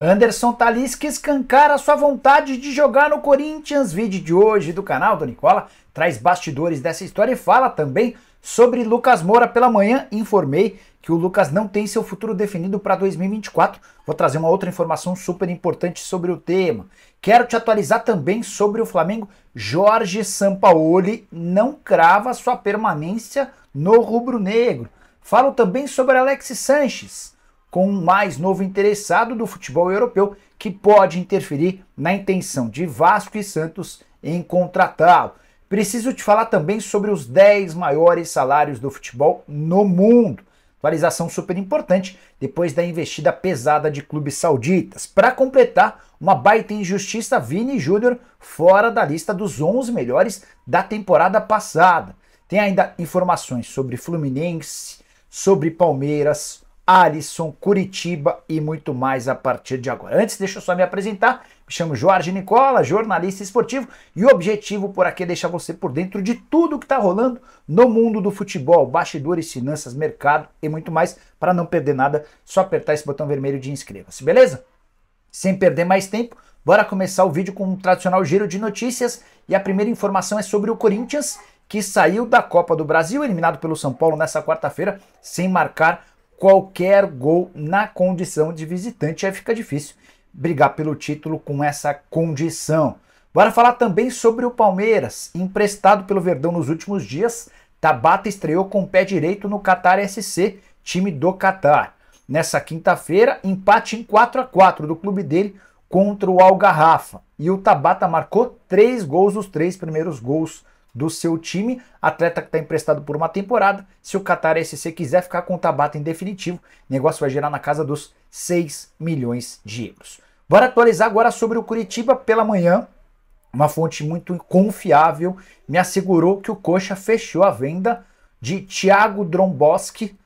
Anderson Talisca tá escancara sua vontade de jogar no Corinthians. Vídeo de hoje do canal do Nicola traz bastidores dessa história e fala também sobre Lucas Moura. Pela manhã informei que o Lucas não tem seu futuro definido para 2024. Vou trazer uma outra informação super importante sobre o tema. Quero te atualizar também sobre o Flamengo. Jorge Sampaoli não crava sua permanência no rubro-negro. Falo também sobre Alexis Sanches com o mais novo interessado do futebol europeu que pode interferir na intenção de Vasco e Santos em contratá-lo. Preciso te falar também sobre os 10 maiores salários do futebol no mundo. Atualização super importante depois da investida pesada de clubes sauditas. Para completar, uma baita injustiça, Vini Júnior fora da lista dos 11 melhores da temporada passada. Tem ainda informações sobre Fluminense, sobre Palmeiras, Alisson, Curitiba e muito mais a partir de agora. Antes, deixa eu só me apresentar. Me chamo Jorge Nicola, jornalista esportivo, e o objetivo por aqui é deixar você por dentro de tudo que está rolando no mundo do futebol, bastidores, finanças, mercado e muito mais. Para não perder nada, só apertar esse botão vermelho de inscreva-se, beleza? Sem perder mais tempo, bora começar o vídeo com um tradicional giro de notícias. E a primeira informação é sobre o Corinthians, que saiu da Copa do Brasil, eliminado pelo São Paulo nessa quarta-feira, sem marcar qualquer gol na condição de visitante. Aí fica difícil brigar pelo título com essa condição. Bora falar também sobre o Palmeiras, emprestado pelo Verdão nos últimos dias. Tabata estreou com o pé direito no Qatar SC, time do Qatar. Nessa quinta-feira, empate em 4 a 4 do clube dele contra o Algarrafa. E o Tabata marcou três gols, os três primeiros gols do seu time, atleta que está emprestado por uma temporada. Se o Qatar é SC quiser ficar com o Tabata em definitivo, o negócio vai gerar na casa dos 6 milhões de euros. Bora atualizar agora sobre o Curitiba pela manhã. Uma fonte muito confiável me assegurou que o Coxa fechou a venda de Thiago Dromboski,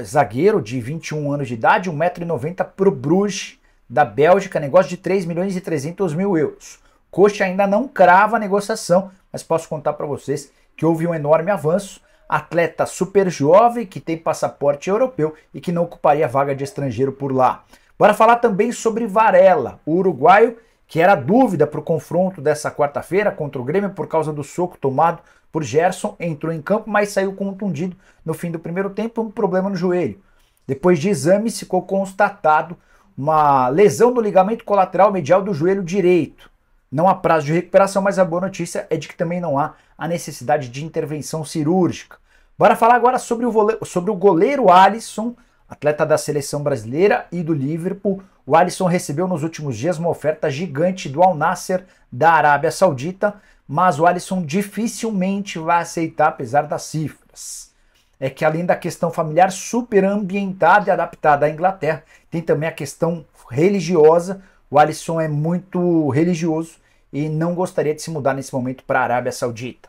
zagueiro de 21 anos de idade, 1,90m para o Bruges da Bélgica, negócio de 3 milhões e 300 mil euros. Coxa ainda não crava a negociação, mas posso contar para vocês que houve um enorme avanço. Atleta super jovem que tem passaporte europeu e que não ocuparia vaga de estrangeiro por lá. Bora falar também sobre Varela, o uruguaio que era dúvida para o confronto dessa quarta-feira contra o Grêmio por causa do soco tomado por Gerson, entrou em campo, mas saiu contundido no fim do primeiro tempo, um problema no joelho. Depois de exames, ficou constatado uma lesão no ligamento colateral medial do joelho direito. Não há prazo de recuperação, mas a boa notícia é de que também não há a necessidade de intervenção cirúrgica. Bora falar agora sobre o, vole... sobre o goleiro Alisson, atleta da seleção brasileira e do Liverpool. O Alisson recebeu nos últimos dias uma oferta gigante do Al Nasser da Arábia Saudita, mas o Alisson dificilmente vai aceitar, apesar das cifras. É que além da questão familiar super ambientada e adaptada à Inglaterra, tem também a questão religiosa, o Alisson é muito religioso e não gostaria de se mudar nesse momento para a Arábia Saudita.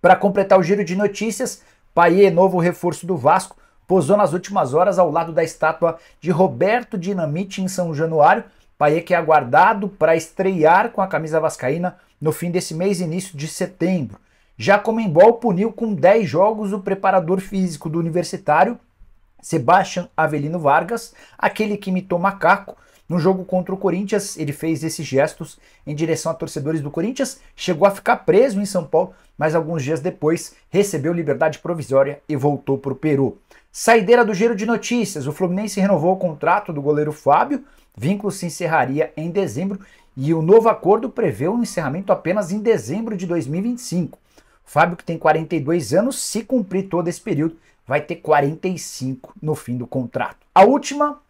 Para completar o giro de notícias, Paier, novo reforço do Vasco, posou nas últimas horas ao lado da estátua de Roberto Dinamite em São Januário. Paier que é aguardado para estrear com a camisa vascaína no fim desse mês, início de setembro. Já Comembol puniu com 10 jogos o preparador físico do universitário, Sebastian Avelino Vargas, aquele que imitou macaco, no jogo contra o Corinthians, ele fez esses gestos em direção a torcedores do Corinthians, chegou a ficar preso em São Paulo, mas alguns dias depois recebeu liberdade provisória e voltou para o Peru. Saideira do giro de notícias: o Fluminense renovou o contrato do goleiro Fábio, vínculo se encerraria em dezembro e o novo acordo prevê um encerramento apenas em dezembro de 2025. Fábio, que tem 42 anos, se cumprir todo esse período, vai ter 45 no fim do contrato. A última,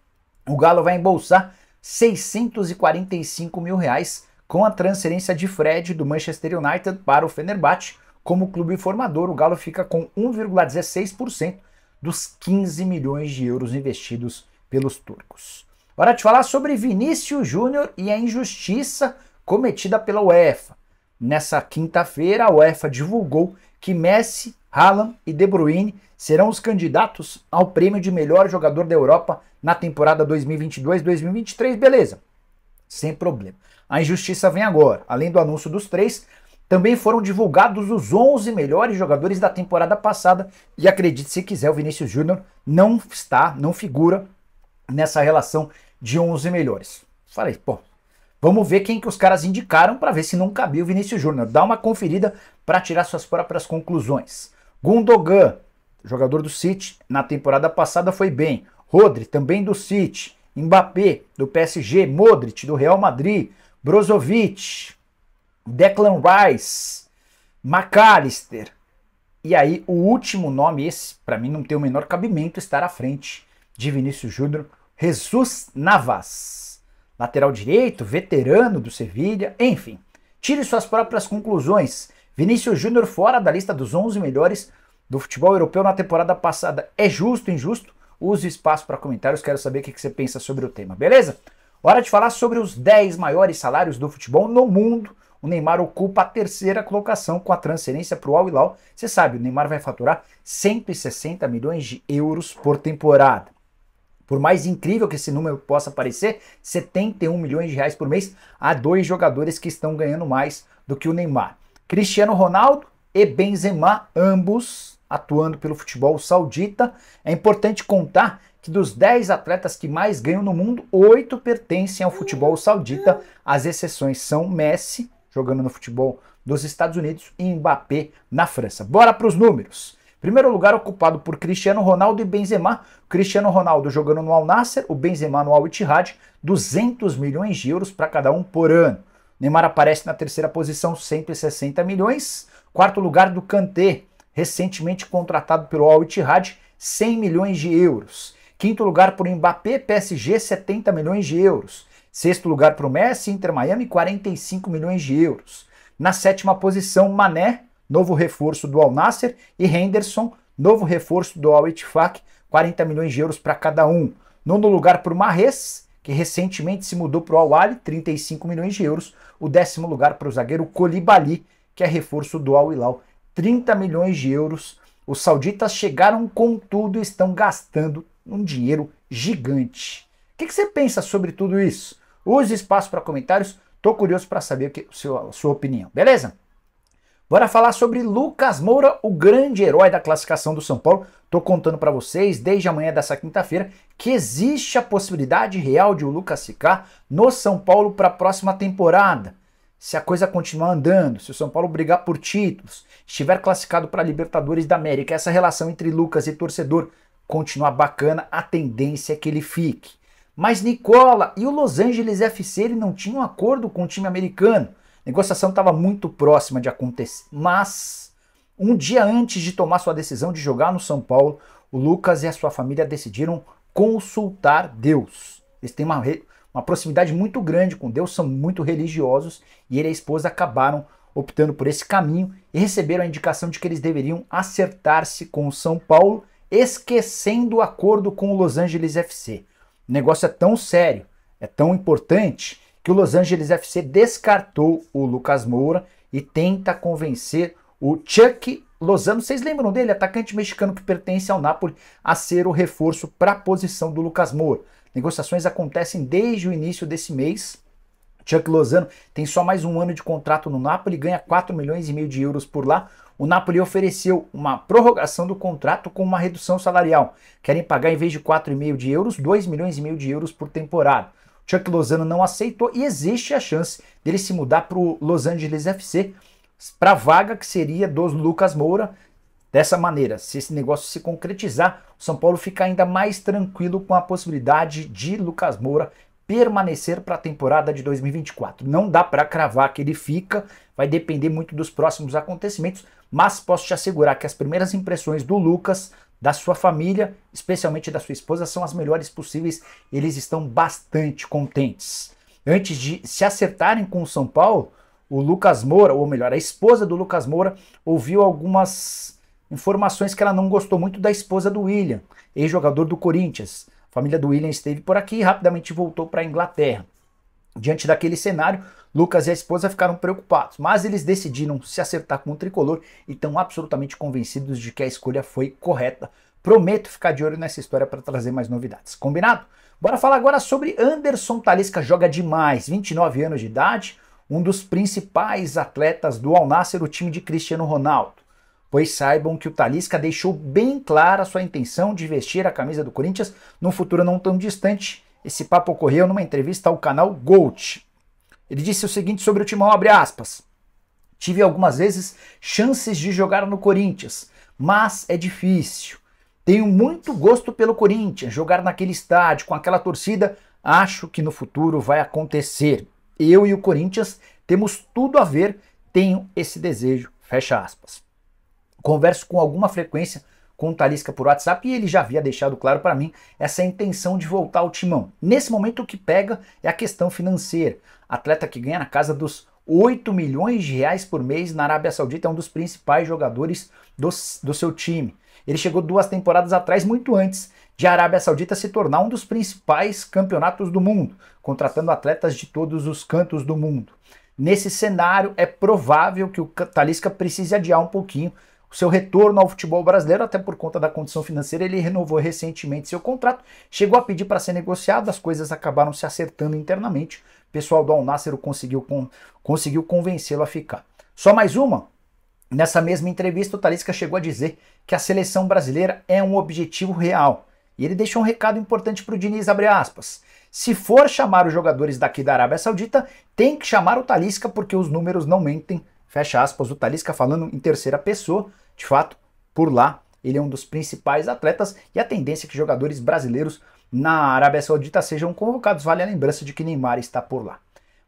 o Galo vai embolsar 645 mil reais com a transferência de Fred do Manchester United para o Fenerbahçe. Como clube formador, o Galo fica com 1,16% dos 15 milhões de euros investidos pelos turcos. Hora de falar sobre Vinícius Júnior e a injustiça cometida pela UEFA. Nessa quinta-feira, a UEFA divulgou que Messi, Haaland e De Bruyne serão os candidatos ao prêmio de melhor jogador da Europa na temporada 2022-2023, beleza? Sem problema. A injustiça vem agora. Além do anúncio dos três, também foram divulgados os 11 melhores jogadores da temporada passada e acredite se quiser, o Vinícius Júnior não está, não figura nessa relação de 11 melhores. Falei, pô, Vamos ver quem que os caras indicaram para ver se não cabia o Vinícius Júnior. Dá uma conferida para tirar suas próprias conclusões. Gundogan, jogador do City, na temporada passada foi bem. Rodri, também do City. Mbappé, do PSG. Modric, do Real Madrid. Brozovic. Declan Rice. McAllister. E aí, o último nome, esse, para mim, não tem o menor cabimento estar à frente de Vinícius Júnior. Jesus Navas lateral direito, veterano do Sevilha, enfim. Tire suas próprias conclusões. Vinícius Júnior fora da lista dos 11 melhores do futebol europeu na temporada passada. É justo, injusto? Use espaço para comentários, quero saber o que você pensa sobre o tema, beleza? Hora de falar sobre os 10 maiores salários do futebol no mundo. O Neymar ocupa a terceira colocação com a transferência para o Al Hilal. Você sabe, o Neymar vai faturar 160 milhões de euros por temporada. Por mais incrível que esse número possa parecer, 71 milhões de reais por mês há dois jogadores que estão ganhando mais do que o Neymar. Cristiano Ronaldo e Benzema, ambos atuando pelo futebol saudita. É importante contar que dos 10 atletas que mais ganham no mundo, 8 pertencem ao futebol uhum. saudita. As exceções são Messi, jogando no futebol dos Estados Unidos, e Mbappé na França. Bora para os números. Primeiro lugar ocupado por Cristiano Ronaldo e Benzema. Cristiano Ronaldo jogando no Al Nasser, o Benzema no Al Ittihad, 200 milhões de euros para cada um por ano. Neymar aparece na terceira posição, 160 milhões. Quarto lugar do Kanté, recentemente contratado pelo Al Ittihad, 100 milhões de euros. Quinto lugar por Mbappé, PSG, 70 milhões de euros. Sexto lugar para o Messi, Inter Miami, 45 milhões de euros. Na sétima posição, Mané, novo reforço do Al Nasser, e Henderson, novo reforço do Al Ettifaq, 40 milhões de euros para cada um. Nono lugar para o Marres, que recentemente se mudou para o Al Ahly, 35 milhões de euros. O décimo lugar para o zagueiro Colibali, que é reforço do Al Hilal, 30 milhões de euros. Os sauditas chegaram com tudo e estão gastando um dinheiro gigante. O que, que você pensa sobre tudo isso? Use espaço para comentários. Estou curioso para saber o que, sua, a sua opinião, beleza? Bora falar sobre Lucas Moura, o grande herói da classificação do São Paulo. Tô contando para vocês desde amanhã dessa quinta-feira que existe a possibilidade real de o Lucas ficar no São Paulo para a próxima temporada. Se a coisa continuar andando, se o São Paulo brigar por títulos, estiver classificado para Libertadores da América, essa relação entre Lucas e torcedor continuar bacana, a tendência é que ele fique. Mas Nicola e o Los Angeles FC ele não tinham um acordo com o time americano negociação estava muito próxima de acontecer, mas um dia antes de tomar sua decisão de jogar no São Paulo, o Lucas e a sua família decidiram consultar Deus. Eles têm uma, uma proximidade muito grande com Deus, são muito religiosos e ele e a esposa acabaram optando por esse caminho e receberam a indicação de que eles deveriam acertar-se com o São Paulo, esquecendo o acordo com o Los Angeles FC. O negócio é tão sério, é tão importante que o Los Angeles FC descartou o Lucas Moura e tenta convencer o Chuck Lozano. Vocês lembram dele? Atacante mexicano que pertence ao Napoli a ser o reforço para a posição do Lucas Moura. Negociações acontecem desde o início desse mês. Chuck Lozano tem só mais um ano de contrato no Napoli, ganha 4 milhões e meio de euros por lá. O Napoli ofereceu uma prorrogação do contrato com uma redução salarial. Querem pagar, em vez de 4,5 de euros, 2 milhões e meio de euros por temporada. Chuck Lozano não aceitou e existe a chance dele se mudar para o Los Angeles FC para a vaga que seria dos Lucas Moura. Dessa maneira, se esse negócio se concretizar, o São Paulo fica ainda mais tranquilo com a possibilidade de Lucas Moura permanecer para a temporada de 2024. Não dá para cravar que ele fica, vai depender muito dos próximos acontecimentos, mas posso te assegurar que as primeiras impressões do Lucas da sua família, especialmente da sua esposa, são as melhores possíveis. Eles estão bastante contentes. Antes de se acertarem com o São Paulo, o Lucas Moura, ou melhor, a esposa do Lucas Moura, ouviu algumas informações que ela não gostou muito da esposa do William, ex-jogador do Corinthians. A família do William esteve por aqui e rapidamente voltou para a Inglaterra. Diante daquele cenário, Lucas e a esposa ficaram preocupados, mas eles decidiram se acertar com o tricolor e estão absolutamente convencidos de que a escolha foi correta. Prometo ficar de olho nessa história para trazer mais novidades. Combinado? Bora falar agora sobre Anderson Talisca, joga demais, 29 anos de idade, um dos principais atletas do Al o time de Cristiano Ronaldo pois saibam que o Talisca deixou bem clara sua intenção de vestir a camisa do Corinthians num futuro não tão distante. Esse papo ocorreu numa entrevista ao canal Gold. Ele disse o seguinte sobre o Timão, abre aspas. Tive algumas vezes chances de jogar no Corinthians, mas é difícil. Tenho muito gosto pelo Corinthians, jogar naquele estádio com aquela torcida, acho que no futuro vai acontecer. Eu e o Corinthians temos tudo a ver, tenho esse desejo. Fecha aspas. Converso com alguma frequência com o Talisca por WhatsApp e ele já havia deixado claro para mim essa intenção de voltar ao timão. Nesse momento o que pega é a questão financeira. Atleta que ganha na casa dos 8 milhões de reais por mês na Arábia Saudita, é um dos principais jogadores do, do seu time. Ele chegou duas temporadas atrás, muito antes de a Arábia Saudita se tornar um dos principais campeonatos do mundo, contratando atletas de todos os cantos do mundo. Nesse cenário, é provável que o Talisca precise adiar um pouquinho seu retorno ao futebol brasileiro, até por conta da condição financeira, ele renovou recentemente seu contrato, chegou a pedir para ser negociado, as coisas acabaram se acertando internamente. O pessoal do al conseguiu, con conseguiu convencê-lo a ficar. Só mais uma? Nessa mesma entrevista, o Talisca chegou a dizer que a seleção brasileira é um objetivo real. E ele deixou um recado importante para o Diniz, abre aspas. Se for chamar os jogadores daqui da Arábia Saudita, tem que chamar o Talisca porque os números não mentem. Fecha aspas, o Talisca falando em terceira pessoa, de fato, por lá ele é um dos principais atletas e a tendência é que jogadores brasileiros na Arábia Saudita sejam convocados, vale a lembrança de que Neymar está por lá.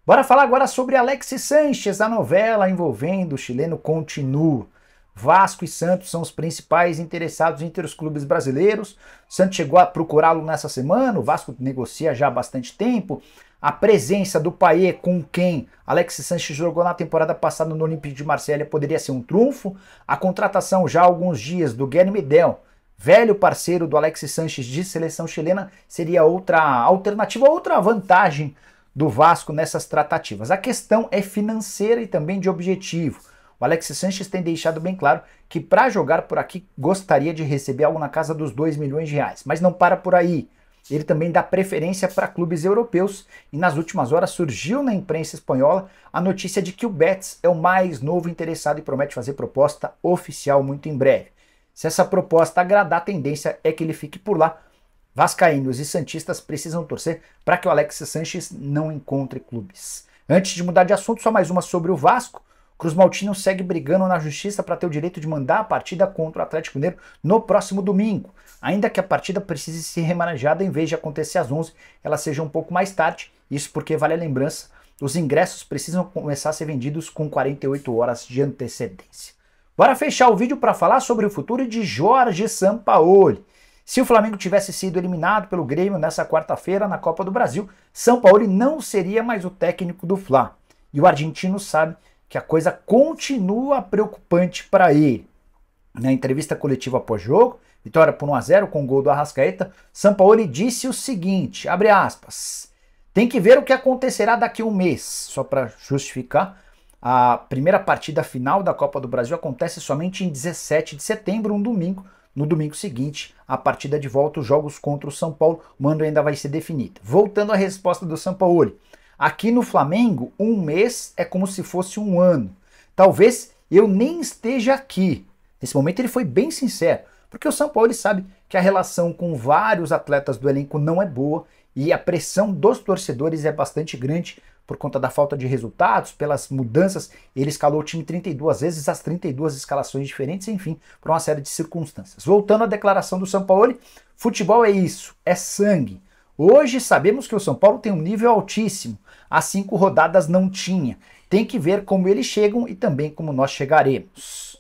Bora falar agora sobre Alexis Sanches, a novela envolvendo o chileno continua. Vasco e Santos são os principais interessados entre os clubes brasileiros. Santos chegou a procurá-lo nessa semana, o Vasco negocia já há bastante tempo a presença do Payet com quem Alex Sanches jogou na temporada passada no Olympique de Marselha poderia ser um trunfo, a contratação já há alguns dias do Guilherme Medel, velho parceiro do Alex Sanches de seleção chilena, seria outra alternativa, outra vantagem do Vasco nessas tratativas. A questão é financeira e também de objetivo. O Alex Sanches tem deixado bem claro que para jogar por aqui gostaria de receber algo na casa dos 2 milhões de reais, mas não para por aí. Ele também dá preferência para clubes europeus e nas últimas horas surgiu na imprensa espanhola a notícia de que o Betis é o mais novo interessado e promete fazer proposta oficial muito em breve. Se essa proposta agradar, a tendência é que ele fique por lá. Vascaínos e Santistas precisam torcer para que o Alex Sanches não encontre clubes. Antes de mudar de assunto, só mais uma sobre o Vasco. Cruz Maltino segue brigando na justiça para ter o direito de mandar a partida contra o Atlético Mineiro no próximo domingo. Ainda que a partida precise ser remanejada em vez de acontecer às 11, ela seja um pouco mais tarde. Isso porque, vale a lembrança, os ingressos precisam começar a ser vendidos com 48 horas de antecedência. Bora fechar o vídeo para falar sobre o futuro de Jorge Sampaoli. Se o Flamengo tivesse sido eliminado pelo Grêmio nessa quarta-feira na Copa do Brasil, Sampaoli não seria mais o técnico do Fla. E o argentino sabe que a coisa continua preocupante para ele. Na entrevista coletiva pós-jogo, vitória por 1 a 0 com o gol do Arrascaeta, Sampaoli disse o seguinte, abre aspas, tem que ver o que acontecerá daqui a um mês, só para justificar, a primeira partida final da Copa do Brasil acontece somente em 17 de setembro, um domingo, no domingo seguinte, a partida de volta, os jogos contra o São Paulo, o mando ainda vai ser definido. Voltando à resposta do São Paulo, Aqui no Flamengo, um mês é como se fosse um ano. Talvez eu nem esteja aqui. Nesse momento ele foi bem sincero, porque o São Paulo sabe que a relação com vários atletas do elenco não é boa e a pressão dos torcedores é bastante grande por conta da falta de resultados, pelas mudanças, ele escalou o time 32 vezes, as 32 escalações diferentes, enfim, por uma série de circunstâncias. Voltando à declaração do São Paulo, futebol é isso, é sangue. Hoje sabemos que o São Paulo tem um nível altíssimo, as cinco rodadas não tinha. Tem que ver como eles chegam e também como nós chegaremos.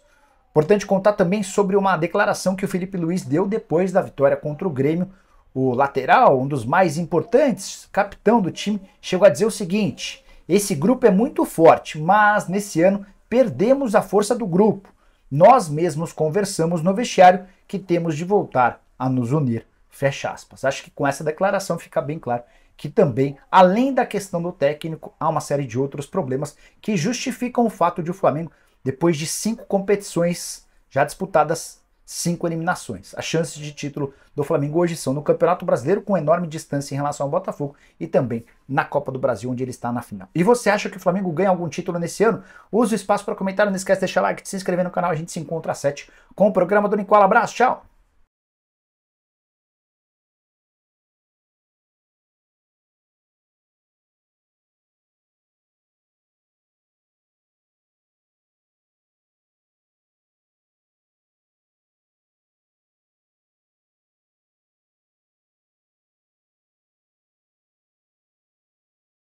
Importante contar também sobre uma declaração que o Felipe Luiz deu depois da vitória contra o Grêmio. O lateral, um dos mais importantes, capitão do time, chegou a dizer o seguinte: esse grupo é muito forte, mas nesse ano perdemos a força do grupo. Nós mesmos conversamos no vestiário que temos de voltar a nos unir. Fecha aspas. Acho que com essa declaração fica bem claro que também, além da questão do técnico, há uma série de outros problemas que justificam o fato de o Flamengo, depois de cinco competições já disputadas, cinco eliminações. As chances de título do Flamengo hoje são no Campeonato Brasileiro, com enorme distância em relação ao Botafogo, e também na Copa do Brasil, onde ele está na final. E você acha que o Flamengo ganha algum título nesse ano? Use o espaço para comentário, não esquece de deixar like, de se inscrever no canal, a gente se encontra às 7 com o programa do Nicola. Abraço, tchau!